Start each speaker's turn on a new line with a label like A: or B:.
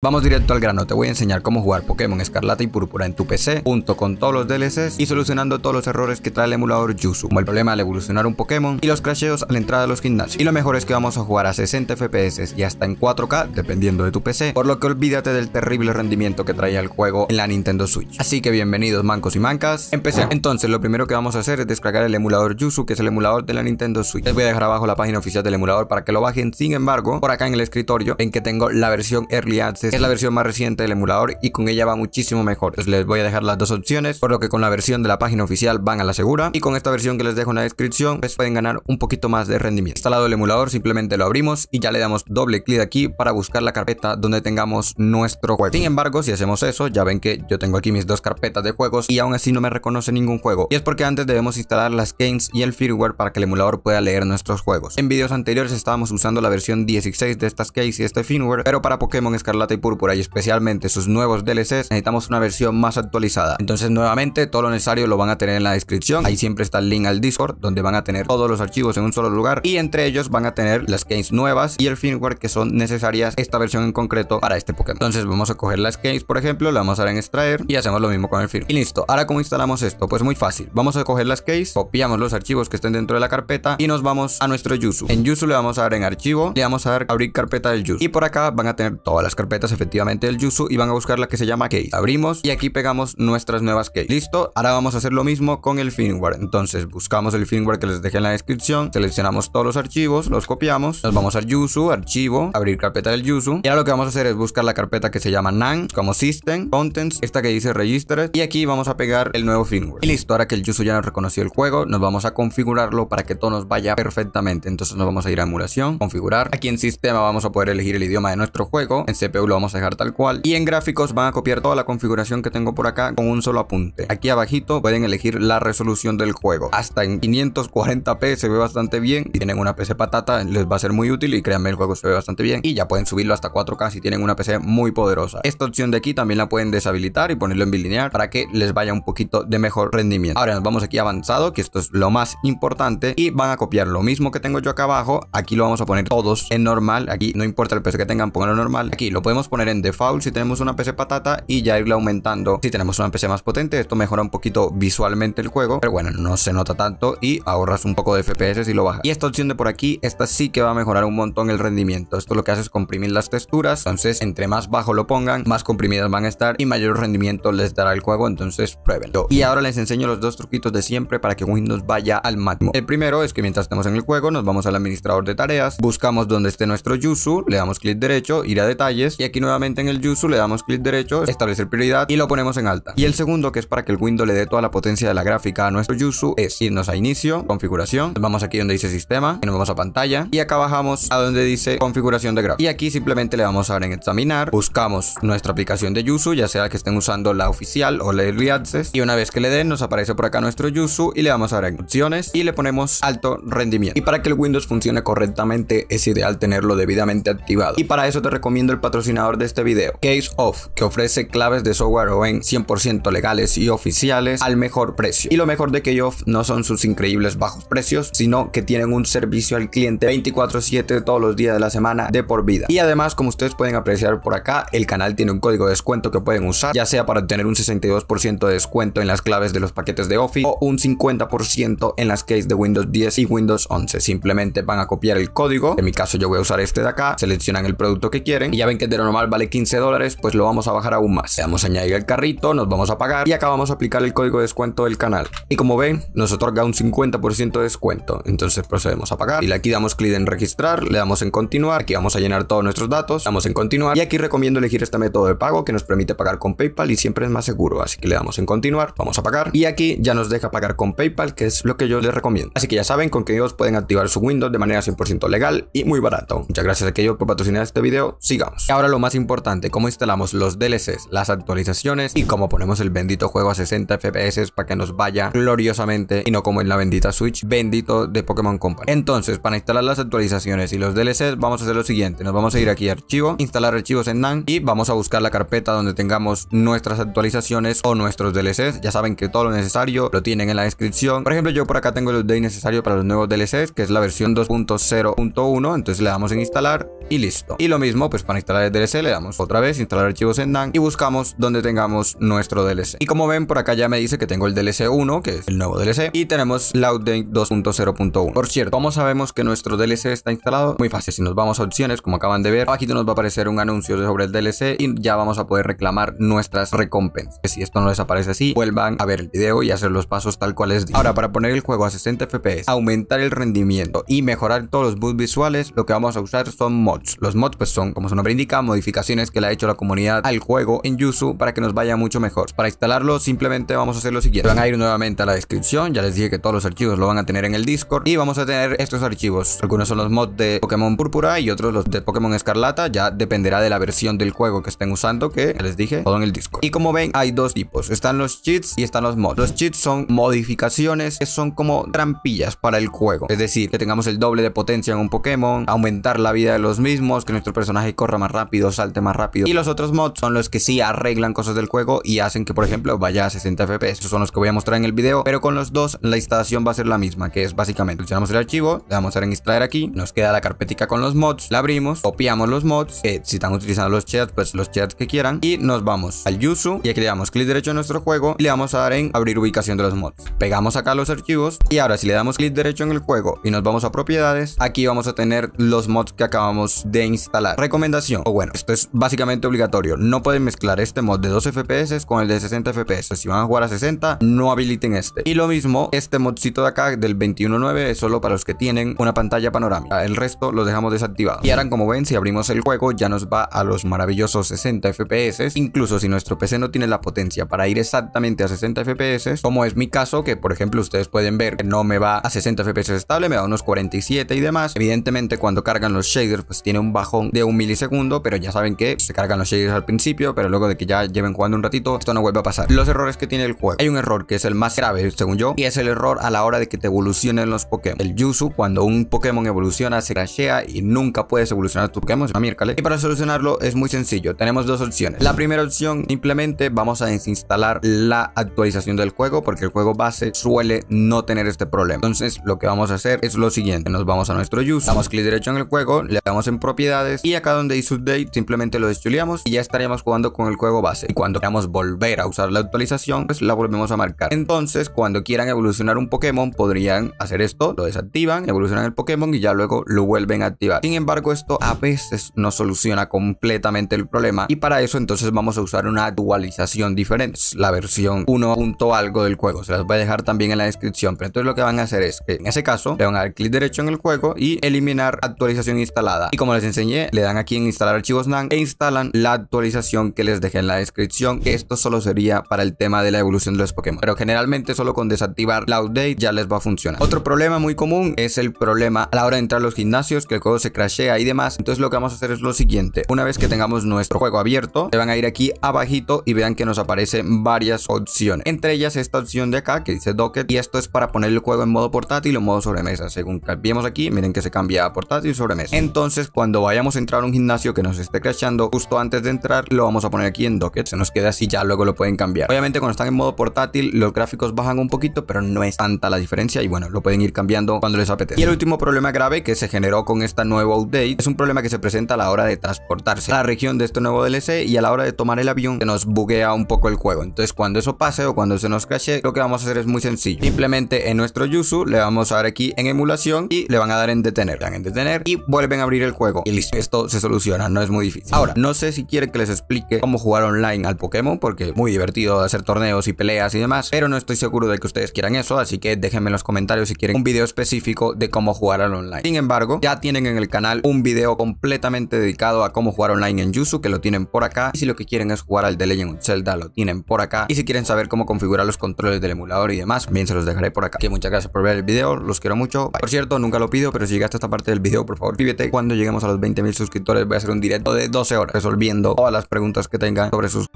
A: Vamos directo al grano, te voy a enseñar cómo jugar Pokémon Escarlata y Púrpura en tu PC junto con todos los DLCs y solucionando todos los errores que trae el emulador Yuzu, como el problema al evolucionar un Pokémon y los crasheos a la entrada de los gimnasios. Y lo mejor es que vamos a jugar a 60 FPS y hasta en 4K, dependiendo de tu PC, por lo que olvídate del terrible rendimiento que traía el juego en la Nintendo Switch. Así que bienvenidos mancos y mancas, empecemos. Entonces lo primero que vamos a hacer es descargar el emulador Yuzu, que es el emulador de la Nintendo Switch. Les voy a dejar abajo la página oficial del emulador para que lo bajen, sin embargo, por acá en el escritorio, en que tengo la versión Early Access es la versión más reciente del emulador y con ella va muchísimo mejor. les voy a dejar las dos opciones, por lo que con la versión de la página oficial van a la segura y con esta versión que les dejo en la descripción pues pueden ganar un poquito más de rendimiento. Instalado el emulador simplemente lo abrimos y ya le damos doble clic aquí para buscar la carpeta donde tengamos nuestro juego. Sin embargo si hacemos eso ya ven que yo tengo aquí mis dos carpetas de juegos y aún así no me reconoce ningún juego y es porque antes debemos instalar las games y el firmware para que el emulador pueda leer nuestros juegos. En videos anteriores estábamos usando la versión 16 de estas games y este firmware pero para Pokémon Escarlata y Púrpura y especialmente sus nuevos DLCs, necesitamos una versión más actualizada. Entonces nuevamente todo lo necesario lo van a tener en la descripción. Ahí siempre está el link al Discord donde van a tener todos los archivos en un solo lugar y entre ellos van a tener las games nuevas y el firmware que son necesarias esta versión en concreto para este Pokémon. Entonces vamos a coger las games por ejemplo, la vamos a dar en extraer y hacemos lo mismo con el firmware. Y listo, ahora cómo instalamos esto, pues muy fácil. Vamos a coger las case, copiamos los archivos que estén dentro de la carpeta y nos vamos a nuestro Yuzu. En Yuzu le vamos a dar en archivo, le vamos a dar abrir carpeta del Yuzu y por acá van a tener todas las carpetas efectivamente del YUSU y van a buscar la que se llama Key. Abrimos y aquí pegamos nuestras nuevas Key. Listo, ahora vamos a hacer lo mismo con el firmware. Entonces buscamos el firmware que les dejé en la descripción, seleccionamos todos los archivos, los copiamos, nos vamos al Yuzu, archivo, abrir carpeta del Yuzu. Y ahora lo que vamos a hacer es buscar la carpeta que se llama NAN, como System, Contents, esta que dice Registers y aquí vamos a pegar el nuevo firmware. Y listo, ahora que el Yuzu ya nos reconoció el juego, nos vamos a configurarlo para que todo nos vaya perfectamente. Entonces nos vamos a ir a emulación, configurar. Aquí en sistema vamos a poder elegir el idioma de nuestro juego. En CPU vamos a dejar tal cual. Y en gráficos van a copiar toda la configuración que tengo por acá con un solo apunte. Aquí abajito pueden elegir la resolución del juego. Hasta en 540p se ve bastante bien. y tienen una PC patata les va a ser muy útil y créanme el juego se ve bastante bien. Y ya pueden subirlo hasta 4K si tienen una PC muy poderosa. Esta opción de aquí también la pueden deshabilitar y ponerlo en bilinear para que les vaya un poquito de mejor rendimiento. Ahora nos vamos aquí avanzado que esto es lo más importante y van a copiar lo mismo que tengo yo acá abajo. Aquí lo vamos a poner todos en normal. Aquí no importa el PC que tengan, pónganlo normal. Aquí lo podemos poner en default si tenemos una PC patata y ya irle aumentando si tenemos una PC más potente. Esto mejora un poquito visualmente el juego, pero bueno, no se nota tanto y ahorras un poco de FPS si lo bajas. Y esta opción de por aquí, esta sí que va a mejorar un montón el rendimiento. Esto lo que hace es comprimir las texturas, entonces entre más bajo lo pongan, más comprimidas van a estar y mayor rendimiento les dará el juego, entonces pruébenlo. Y ahora les enseño los dos truquitos de siempre para que Windows vaya al máximo. El primero es que mientras estemos en el juego, nos vamos al administrador de tareas, buscamos donde esté nuestro Yuzu, le damos clic derecho, ir a detalles y aquí nuevamente en el Yuzu, le damos clic derecho, establecer prioridad y lo ponemos en alta. Y el segundo, que es para que el Windows le dé toda la potencia de la gráfica a nuestro Yuzu, es irnos a inicio, configuración, vamos aquí donde dice sistema, y nos vamos a pantalla y acá bajamos a donde dice configuración de gráfica. Y aquí simplemente le vamos a dar en examinar, buscamos nuestra aplicación de Yuzu, ya sea que estén usando la oficial o la de Access, y una vez que le den nos aparece por acá nuestro Yuzu y le damos dar en opciones y le ponemos alto rendimiento. Y para que el Windows funcione correctamente es ideal tenerlo debidamente activado. Y para eso te recomiendo el patrocinador de este video, Case Off, que ofrece claves de software o en 100% legales y oficiales al mejor precio. Y lo mejor de Case Off no son sus increíbles bajos precios, sino que tienen un servicio al cliente 24/7 todos los días de la semana de por vida. Y además, como ustedes pueden apreciar por acá, el canal tiene un código de descuento que pueden usar, ya sea para tener un 62% de descuento en las claves de los paquetes de Office o un 50% en las case de Windows 10 y Windows 11. Simplemente van a copiar el código, en mi caso yo voy a usar este de acá, seleccionan el producto que quieren y ya ven que de lo vale 15 dólares, pues lo vamos a bajar aún más. Le damos a añadir el carrito, nos vamos a pagar y acá vamos a aplicar el código de descuento del canal. Y como ven, nos otorga un 50% de descuento. Entonces procedemos a pagar y aquí damos clic en registrar, le damos en continuar, aquí vamos a llenar todos nuestros datos, damos en continuar y aquí recomiendo elegir este método de pago que nos permite pagar con PayPal y siempre es más seguro, así que le damos en continuar, vamos a pagar y aquí ya nos deja pagar con PayPal, que es lo que yo les recomiendo. Así que ya saben, con que ellos pueden activar su Windows de manera 100% legal y muy barato. Muchas gracias a aquellos por patrocinar este video, sigamos. ahora lo más importante, cómo instalamos los DLCs, las actualizaciones y cómo ponemos el bendito juego a 60 FPS para que nos vaya gloriosamente y no como en la bendita Switch, bendito de Pokémon Company. Entonces, para instalar las actualizaciones y los DLCs, vamos a hacer lo siguiente. Nos vamos a ir aquí a archivo, instalar archivos en NAN y vamos a buscar la carpeta donde tengamos nuestras actualizaciones o nuestros DLCs. Ya saben que todo lo necesario lo tienen en la descripción. Por ejemplo, yo por acá tengo el update necesario para los nuevos DLCs, que es la versión 2.0.1. Entonces le damos en instalar y listo. Y lo mismo, pues para instalar el DLC le damos otra vez instalar archivos en dan y buscamos donde tengamos nuestro DLC. Y como ven, por acá ya me dice que tengo el DLC 1, que es el nuevo DLC, y tenemos la 2.0.1. Por cierto, como sabemos que nuestro DLC está instalado? Muy fácil, si nos vamos a opciones, como acaban de ver, aquí nos va a aparecer un anuncio sobre el DLC y ya vamos a poder reclamar nuestras recompensas. si esto no les aparece así, vuelvan a ver el video y hacer los pasos tal cual es Ahora, para poner el juego a 60 FPS, aumentar el rendimiento y mejorar todos los bugs visuales, lo que vamos a usar son mods. Los mods pues son, como su nombre indica, mods modificaciones que le ha hecho la comunidad al juego en Yuzu para que nos vaya mucho mejor. Para instalarlo simplemente vamos a hacer lo siguiente. Van a ir nuevamente a la descripción, ya les dije que todos los archivos lo van a tener en el Discord y vamos a tener estos archivos. Algunos son los mods de Pokémon Púrpura y otros los de Pokémon Escarlata, ya dependerá de la versión del juego que estén usando que les dije, todo en el Discord. Y como ven hay dos tipos, están los cheats y están los mods. Los cheats son modificaciones que son como trampillas para el juego, es decir, que tengamos el doble de potencia en un Pokémon, aumentar la vida de los mismos, que nuestro personaje corra más rápido salte más rápido. Y los otros mods son los que sí arreglan cosas del juego y hacen que, por ejemplo, vaya a 60 FPS. Esos son los que voy a mostrar en el video, pero con los dos la instalación va a ser la misma, que es básicamente, usamos el archivo, le damos a extraer aquí, nos queda la carpetica con los mods, la abrimos, copiamos los mods, que eh, si están utilizando los chats, pues los chats que quieran, y nos vamos al Yuzu, y aquí le damos clic derecho a nuestro juego, y le vamos a dar en abrir ubicación de los mods. Pegamos acá los archivos, y ahora si le damos clic derecho en el juego y nos vamos a propiedades, aquí vamos a tener los mods que acabamos de instalar. Recomendación, o bueno, esto es básicamente obligatorio. No pueden mezclar este mod de 2 FPS con el de 60 FPS. Si van a jugar a 60, no habiliten este. Y lo mismo, este modcito de acá del 21.9 es solo para los que tienen una pantalla panorámica. El resto lo dejamos desactivado. Y ahora como ven, si abrimos el juego ya nos va a los maravillosos 60 FPS. Incluso si nuestro PC no tiene la potencia para ir exactamente a 60 FPS, como es mi caso, que por ejemplo ustedes pueden ver que no me va a 60 FPS estable, me da unos 47 y demás. Evidentemente cuando cargan los shaders pues tiene un bajón de un milisegundo, pero ya saben que se cargan los shaders al principio, pero luego de que ya lleven jugando un ratito, esto no vuelve a pasar. Los errores que tiene el juego. Hay un error que es el más grave, según yo, y es el error a la hora de que te evolucionen los Pokémon. El Yuzu, cuando un Pokémon evoluciona, se crashea y nunca puedes evolucionar tu Pokémon, es una miércoles. Y para solucionarlo es muy sencillo, tenemos dos opciones. La primera opción, simplemente vamos a desinstalar la actualización del juego, porque el juego base suele no tener este problema. Entonces, lo que vamos a hacer es lo siguiente, nos vamos a nuestro Yuzu, damos clic derecho en el juego, le damos en propiedades y acá donde dice update, simplemente lo deschuleamos y ya estaríamos jugando con el juego base. Y cuando queramos volver a usar la actualización, pues la volvemos a marcar. Entonces, cuando quieran evolucionar un Pokémon, podrían hacer esto, lo desactivan, evolucionan el Pokémon y ya luego lo vuelven a activar. Sin embargo, esto a veces no soluciona completamente el problema y para eso entonces vamos a usar una actualización diferente, la versión 1. algo del juego. Se las voy a dejar también en la descripción, pero entonces lo que van a hacer es que en ese caso le van a dar clic derecho en el juego y eliminar actualización instalada. Y como les enseñé, le dan aquí en instalar archivos e instalan la actualización que les dejé en la descripción, esto solo sería para el tema de la evolución de los Pokémon. Pero generalmente solo con desactivar la update ya les va a funcionar. Otro problema muy común es el problema a la hora de entrar a los gimnasios, que el juego se crashea y demás. Entonces lo que vamos a hacer es lo siguiente. Una vez que tengamos nuestro juego abierto, se van a ir aquí abajito y vean que nos aparecen varias opciones. Entre ellas esta opción de acá que dice Docket y esto es para poner el juego en modo portátil o modo sobremesa. Según cambiemos aquí, miren que se cambia a portátil y sobremesa. Entonces cuando vayamos a entrar a un gimnasio que nos esté crashando justo antes de entrar, lo vamos a poner aquí en Docket. Se nos queda así, ya luego lo pueden cambiar. Obviamente cuando están en modo portátil, los gráficos bajan un poquito, pero no es tanta la diferencia y bueno, lo pueden ir cambiando cuando les apetezca. Y el último problema grave que se generó con esta nueva update es un problema que se presenta a la hora de transportarse a la región de este nuevo DLC y a la hora de tomar el avión se nos buguea un poco el juego. Entonces cuando eso pase o cuando se nos cache lo que vamos a hacer es muy sencillo. Simplemente en nuestro Yuzu le vamos a dar aquí en emulación y le van a dar en detener. Le dan en detener y vuelven a abrir el juego y listo. Esto se soluciona, no es muy difícil. Ahora, no sé si quieren que les explique cómo jugar online al Pokémon, porque es muy divertido hacer torneos y peleas y demás, pero no estoy seguro de que ustedes quieran eso, así que déjenme en los comentarios si quieren un video específico de cómo jugar al online. Sin embargo, ya tienen en el canal un video completamente dedicado a cómo jugar online en Yuzu, que lo tienen por acá, y si lo que quieren es jugar al The Legend of Zelda, lo tienen por acá, y si quieren saber cómo configurar los controles del emulador y demás, bien se los dejaré por acá. Que muchas gracias por ver el video, los quiero mucho. Por cierto, nunca lo pido, pero si llegaste a esta parte del video, por favor, pídete. Cuando lleguemos a los 20.000 suscriptores voy a hacer un directo de 12 horas resolviendo todas las preguntas que tengan sobre sus